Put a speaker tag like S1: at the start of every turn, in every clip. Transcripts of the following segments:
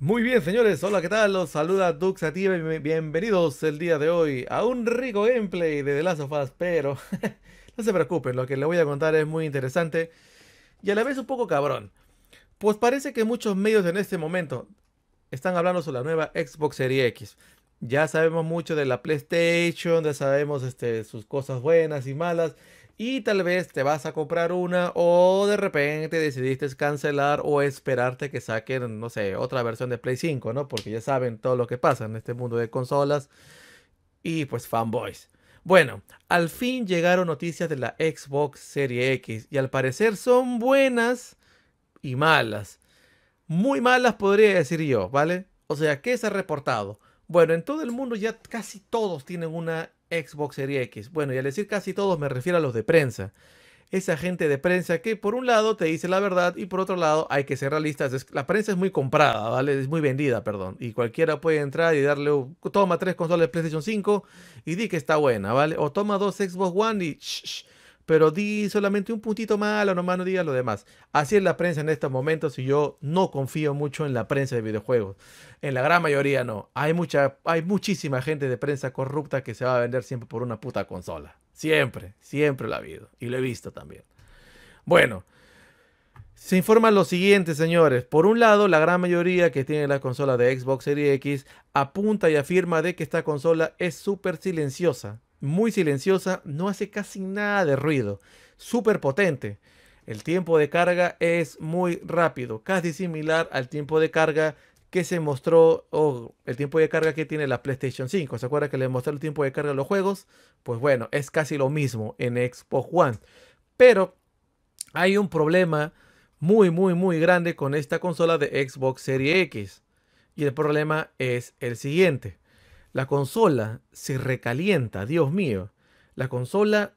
S1: Muy bien, señores, hola, ¿qué tal? Los saluda Duxativa y bienvenidos el día de hoy a un rico gameplay de The Last of Us, pero no se preocupen, lo que les voy a contar es muy interesante y a la vez un poco cabrón. Pues parece que muchos medios en este momento están hablando sobre la nueva Xbox Series X. Ya sabemos mucho de la PlayStation, ya sabemos este, sus cosas buenas y malas, y tal vez te vas a comprar una o de repente decidiste cancelar o esperarte que saquen, no sé, otra versión de Play 5, ¿no? Porque ya saben todo lo que pasa en este mundo de consolas y pues fanboys. Bueno, al fin llegaron noticias de la Xbox Serie X y al parecer son buenas y malas. Muy malas podría decir yo, ¿vale? O sea, ¿qué se ha reportado? Bueno, en todo el mundo ya casi todos tienen una Xbox Series X. Bueno, y al decir casi todos me refiero a los de prensa. Esa gente de prensa que por un lado te dice la verdad y por otro lado hay que ser realistas. la prensa es muy comprada, ¿vale? Es muy vendida, perdón. Y cualquiera puede entrar y darle, toma tres consolas de PlayStation 5 y di que está buena, ¿vale? O toma dos Xbox One y pero di solamente un puntito malo, nomás no diga lo demás. Así es la prensa en estos momentos y yo no confío mucho en la prensa de videojuegos. En la gran mayoría no. Hay, hay muchísima gente de prensa corrupta que se va a vender siempre por una puta consola. Siempre, siempre lo ha habido. Y lo he visto también. Bueno. Se informa lo siguiente, señores. Por un lado, la gran mayoría que tiene la consola de Xbox Series X apunta y afirma de que esta consola es súper silenciosa muy silenciosa, no hace casi nada de ruido, súper potente. El tiempo de carga es muy rápido, casi similar al tiempo de carga que se mostró, o el tiempo de carga que tiene la PlayStation 5. ¿Se acuerda que le mostré el tiempo de carga a los juegos? Pues bueno, es casi lo mismo en Xbox One. Pero hay un problema muy, muy, muy grande con esta consola de Xbox Series X. Y el problema es el siguiente. La consola se recalienta, Dios mío. La consola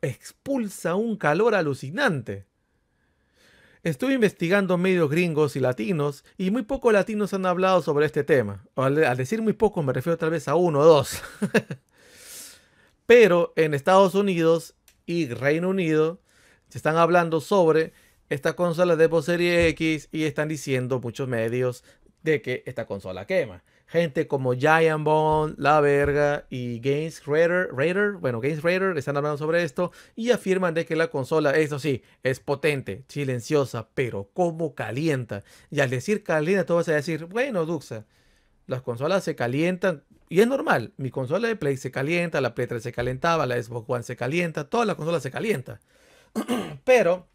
S1: expulsa un calor alucinante. Estuve investigando medios gringos y latinos y muy pocos latinos han hablado sobre este tema. Al, decir muy poco me refiero tal vez a uno o dos. Pero en Estados Unidos y Reino Unido se están hablando sobre esta consola de Xbox X y están diciendo muchos medios de que esta consola quema gente como Giant Bone, La Verga y Games Raider, Raider, bueno, Games Raider están hablando sobre esto y afirman de que la consola, eso sí, es potente, silenciosa, pero como calienta. Y al decir calienta, tú vas a decir, bueno, Duxa, las consolas se calientan y es normal. Mi consola de Play se calienta, la Play 3 se calentaba, la Xbox One se calienta, todas las consolas se calientan. pero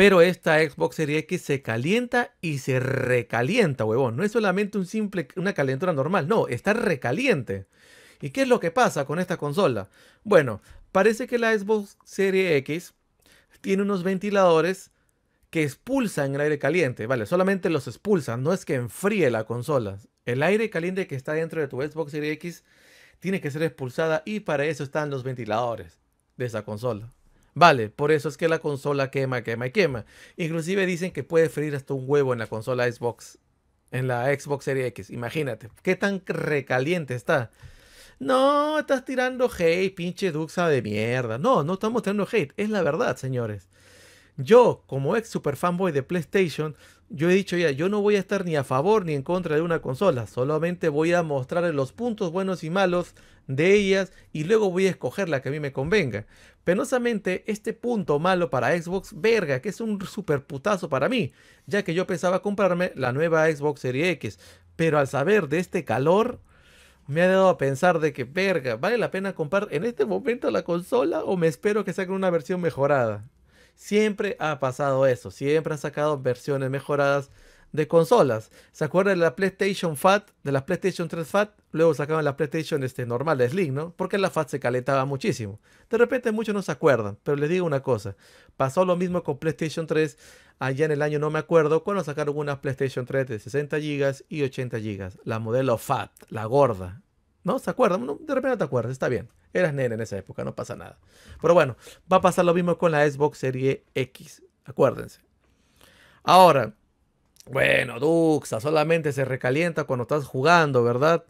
S1: pero esta Xbox Series X se calienta y se recalienta, huevón. No es solamente un simple, una calentura normal, no, está recaliente. ¿Y qué es lo que pasa con esta consola? Bueno, parece que la Xbox Series X tiene unos ventiladores que expulsan el aire caliente, vale, solamente los expulsan, no es que enfríe la consola. El aire caliente que está dentro de tu Xbox Series X tiene que ser expulsada y para eso están los ventiladores de esa consola. Vale, por eso es que la consola quema, quema y quema. Inclusive dicen que puede freír hasta un huevo en la consola Xbox, en la Xbox Series X. Imagínate, qué tan recaliente está. No, estás tirando hate, pinche duxa de mierda. No, no estamos tirando hate, es la verdad, señores. Yo, como ex super fanboy de PlayStation, yo he dicho ya, yo no voy a estar ni a favor ni en contra de una consola, solamente voy a mostrar los puntos buenos y malos de ellas y luego voy a escoger la que a mí me convenga. Penosamente, este punto malo para Xbox, verga, que es un super putazo para mí, ya que yo pensaba comprarme la nueva Xbox Series X, pero al saber de este calor, me ha dado a pensar de que, verga, ¿vale la pena comprar en este momento la consola o me espero que saquen una versión mejorada? Siempre ha pasado eso, siempre han sacado versiones mejoradas de consolas. ¿Se acuerdan de la PlayStation Fat, de las PlayStation 3 Fat? Luego sacaban la PlayStation este, normal, la Slim, ¿no? Porque la Fat se calentaba muchísimo. De repente muchos no se acuerdan, pero les digo una cosa. Pasó lo mismo con PlayStation 3 allá en el año, no me acuerdo, cuando sacaron unas PlayStation 3 de 60 GB y 80 GB. La modelo Fat, la gorda. ¿No? ¿Se acuerdan? de repente no te acuerdas, está bien. Eras nene en esa época, no pasa nada. Pero bueno, va a pasar lo mismo con la Xbox Serie X. Acuérdense. Ahora, bueno, Duxa, solamente se recalienta cuando estás jugando, ¿verdad?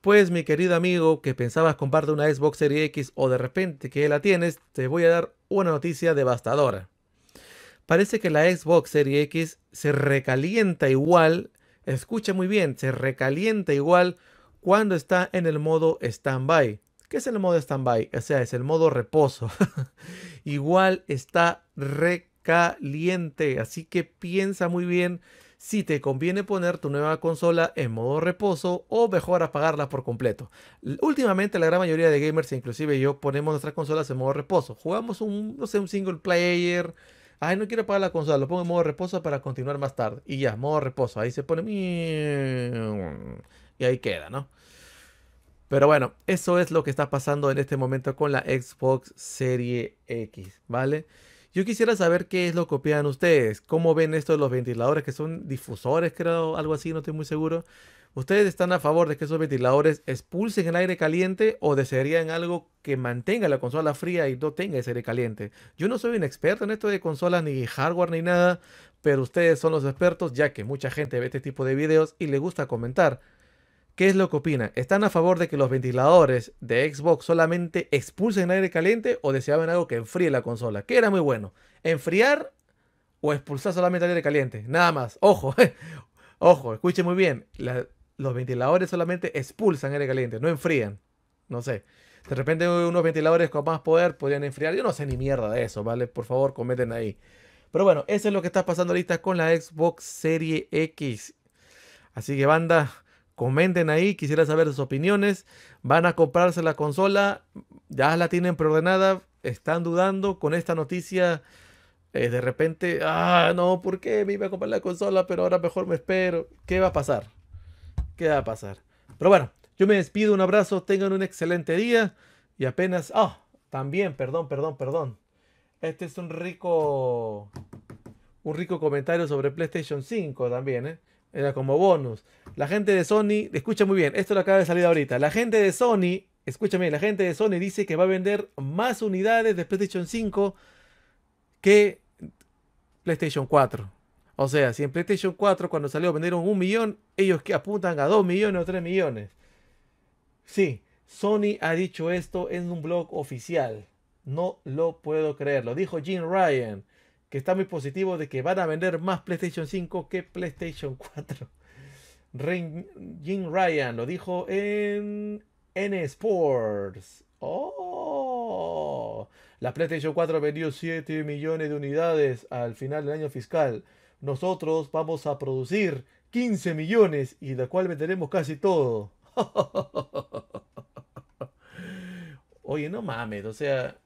S1: Pues mi querido amigo que pensabas comprarte una Xbox Series X o de repente que la tienes, te voy a dar una noticia devastadora. Parece que la Xbox Series X se recalienta igual, escucha muy bien, se recalienta igual cuando está en el modo standby. ¿Qué es el modo standby? O sea, es el modo reposo. igual está recaliente caliente. Así que piensa muy bien si te conviene poner tu nueva consola en modo reposo o mejor apagarla por completo. Últimamente la gran mayoría de gamers, inclusive yo, ponemos nuestras consolas en modo reposo. Jugamos un, no sé, un single player. Ay, no quiero apagar la consola, lo pongo en modo reposo para continuar más tarde. Y ya, modo reposo. Ahí se pone... Y ahí queda, ¿no? Pero bueno, eso es lo que está pasando en este momento con la Xbox Serie X, ¿vale? Yo quisiera saber qué es lo que opinan ustedes, cómo ven esto de los ventiladores, que son difusores, creo, algo así, no estoy muy seguro. ¿Ustedes están a favor de que esos ventiladores expulsen el aire caliente o desearían algo que mantenga la consola fría y no tenga ese aire caliente? Yo no soy un experto en esto de consolas ni hardware ni nada, pero ustedes son los expertos ya que mucha gente ve este tipo de videos y le gusta comentar. ¿Qué es lo que opinan? ¿Están a favor de que los ventiladores de Xbox solamente expulsen aire caliente o deseaban algo que enfríe la consola? Que era muy bueno. ¿Enfriar o expulsar solamente aire caliente? Nada más. Ojo, ojo, escuche muy bien. los ventiladores solamente expulsan aire caliente, no enfrían. No sé. De repente unos ventiladores con más poder podrían enfriar. Yo no sé ni mierda de eso, ¿vale? Por favor, cometen ahí. Pero bueno, eso es lo que está pasando ahorita con la Xbox Serie X. Así que banda, Comenten ahí, quisiera saber sus opiniones. ¿Van a comprarse la consola? ¿Ya la tienen preordenada? ¿Están dudando con esta noticia? Eh, de repente, ah, no, ¿por qué me iba a comprar la consola? Pero ahora mejor me espero. ¿Qué va a pasar? ¿Qué va a pasar? Pero bueno, yo me despido, un abrazo, tengan un excelente día. Y apenas, ah, también, perdón, perdón, perdón. Este es un rico, un rico comentario sobre PlayStation 5 también, ¿eh? Era como bonus. La gente de Sony, escucha muy bien, esto lo acaba de salir ahorita. La gente de Sony, escúchame, la gente de Sony dice que va a vender más unidades de PlayStation 5 que PlayStation 4. O sea, si en PlayStation 4 cuando salió vendieron un millón, ellos que apuntan a 2 millones o 3 millones. Sí, Sony ha dicho esto en un blog oficial. No lo puedo creer. Lo dijo Jim Ryan que está muy positivo de que van a vender más PlayStation 5 que PlayStation 4. Jim Ryan lo dijo en N Sports. ¡Oh! La PlayStation 4 vendió 7 millones de unidades al final del año fiscal. Nosotros vamos a producir 15 millones y la cual venderemos casi todo. Oye, no mames, o sea,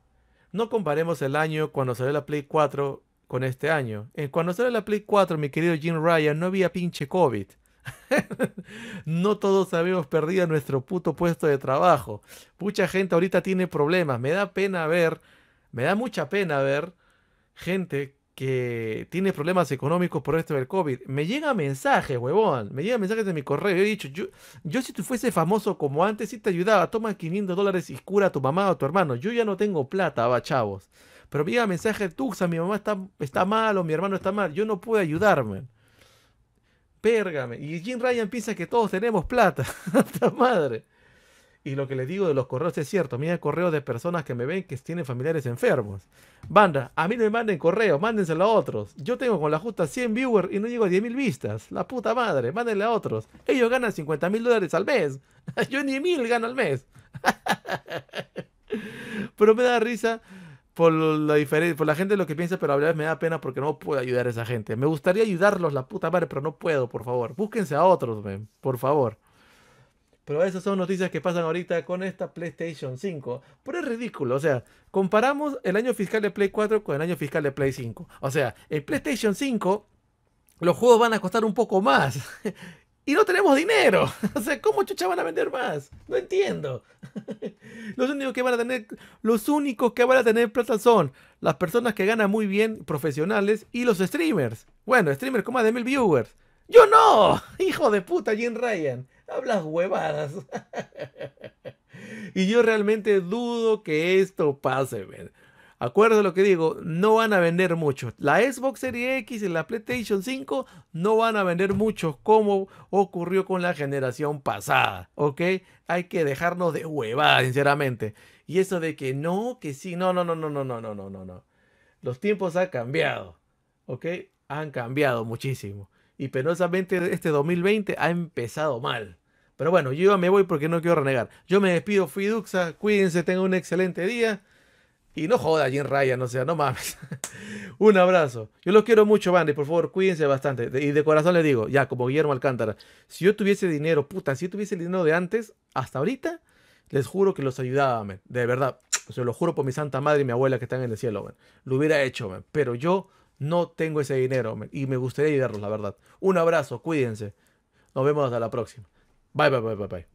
S1: no comparemos el año cuando salió la Play 4 con este año. Eh, cuando salió la Play 4, mi querido Jim Ryan, no había pinche COVID. no todos habíamos perdido nuestro puto puesto de trabajo. Mucha gente ahorita tiene problemas. Me da pena ver, me da mucha pena ver gente que tiene problemas económicos por esto del COVID. Me llega mensajes, huevón. Me llega mensajes de mi correo. Yo he dicho, yo, si tú fuese famoso como antes, si te ayudaba, toma 500 dólares y cura a tu mamá o a tu hermano. Yo ya no tengo plata, va, chavos. Pero me mensaje de Tuxa, mi mamá está, está mal o mi hermano está mal. Yo no puedo ayudarme. Pérgame. Y Jim Ryan piensa que todos tenemos plata. ¡Hasta madre! Y lo que les digo de los correos es cierto. Mira correos de personas que me ven que tienen familiares enfermos. Banda, a mí no me manden correos, mándenselo a otros. Yo tengo con la justa 100 viewers y no llego a 10.000 vistas. La puta madre, mándenle a otros. Ellos ganan 50.000 dólares al mes. Yo ni mil gano al mes. Pero me da risa por la diferencia, por la gente lo que piensa, pero a veces me da pena porque no puedo ayudar a esa gente. Me gustaría ayudarlos, la puta madre, pero no puedo, por favor. Búsquense a otros, por favor. Pero esas son noticias que pasan ahorita con esta PlayStation 5. Pero es ridículo, o sea, comparamos el año fiscal de Play 4 con el año fiscal de Play 5. O sea, en PlayStation 5 los juegos van a costar un poco más. y no tenemos dinero. O sea, ¿cómo chucha van a vender más? No entiendo. Los únicos que van a tener, los únicos que van a tener plata son las personas que ganan muy bien, profesionales, y los streamers. Bueno, streamers con más de mil viewers. ¡Yo no! ¡Hijo de puta, Jim Ryan! Hablas huevadas. Y yo realmente dudo que esto pase, ¿verdad? Acuerdo lo que digo, no van a vender mucho. La Xbox Series X y la PlayStation 5 no van a vender mucho como ocurrió con la generación pasada, ¿ok? Hay que dejarnos de huevada, sinceramente. Y eso de que no, que sí, no, no, no, no, no, no, no, no, no, Los tiempos han cambiado, ¿ok? Han cambiado muchísimo. Y penosamente este 2020 ha empezado mal. Pero bueno, yo me voy porque no quiero renegar. Yo me despido, fui cuídense, tengan un excelente día. Y no joda, Jim Ryan, o sea, no mames. Un abrazo. Yo los quiero mucho, van y por favor, cuídense bastante. Y de corazón les digo, ya, como Guillermo Alcántara, si yo tuviese dinero, puta, si yo tuviese el dinero de antes, hasta ahorita, les juro que los ayudaba, man. De verdad, se lo juro por mi santa madre y mi abuela que están en el cielo, man. Lo hubiera hecho, man. Pero yo no tengo ese dinero, man. Y me gustaría ayudarlos, la verdad. Un abrazo, cuídense. Nos vemos hasta la próxima. Bye, bye, bye, bye, bye.